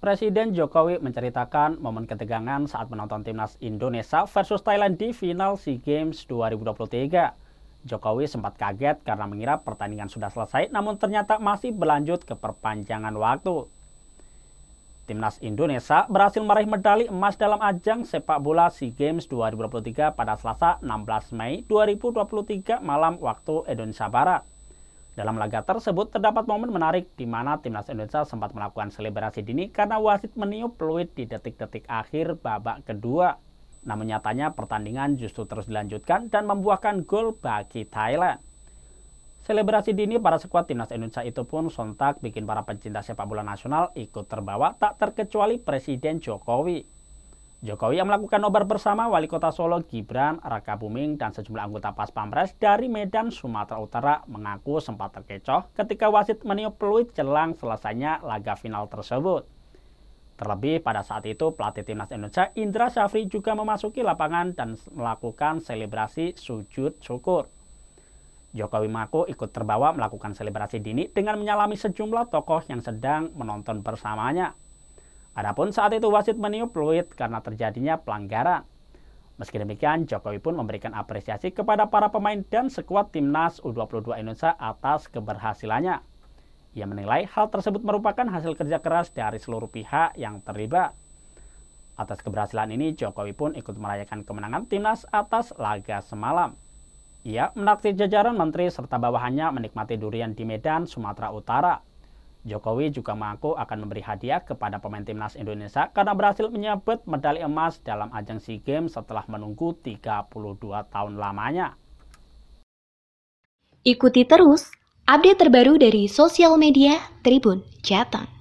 Presiden Jokowi menceritakan momen ketegangan saat menonton timnas Indonesia versus Thailand di final SEA Games 2023. Jokowi sempat kaget karena mengira pertandingan sudah selesai namun ternyata masih berlanjut ke perpanjangan waktu. Timnas Indonesia berhasil meraih medali emas dalam ajang sepak bola SEA Games 2023 pada Selasa 16 Mei 2023 malam waktu Indonesia Barat. Dalam laga tersebut terdapat momen menarik di mana timnas Indonesia sempat melakukan selebrasi dini karena wasit meniup peluit di detik-detik akhir babak kedua. Namun nyatanya pertandingan justru terus dilanjutkan dan membuahkan gol bagi Thailand. Selebrasi dini para skuad timnas Indonesia itu pun sontak bikin para pecinta sepak bola nasional ikut terbawa tak terkecuali Presiden Jokowi. Jokowi yang melakukan nobar bersama Wali Kota Solo Gibran, Raka Buming, dan sejumlah anggota Pas Pampres dari Medan, Sumatera Utara mengaku sempat terkecoh ketika wasit meniup peluit jelang selesainya laga final tersebut. Terlebih pada saat itu pelatih timnas Indonesia Indra Syafri juga memasuki lapangan dan melakukan selebrasi sujud syukur. Jokowi mengaku ikut terbawa melakukan selebrasi dini dengan menyalami sejumlah tokoh yang sedang menonton bersamanya. Adapun saat itu wasit meniup fluid karena terjadinya pelanggaran. Meski demikian, Jokowi pun memberikan apresiasi kepada para pemain dan sekuat timnas U22 Indonesia atas keberhasilannya. Ia menilai hal tersebut merupakan hasil kerja keras dari seluruh pihak yang terlibat. Atas keberhasilan ini, Jokowi pun ikut merayakan kemenangan timnas atas laga semalam. Ia menaksir jajaran menteri serta bawahannya menikmati durian di Medan, Sumatera Utara. Jokowi juga mengaku akan memberi hadiah kepada pemain timnas Indonesia karena berhasil menyebut medali emas dalam ajang SEA Games setelah menunggu 32 tahun lamanya. Ikuti terus update terbaru dari sosial media Tribun Jateng.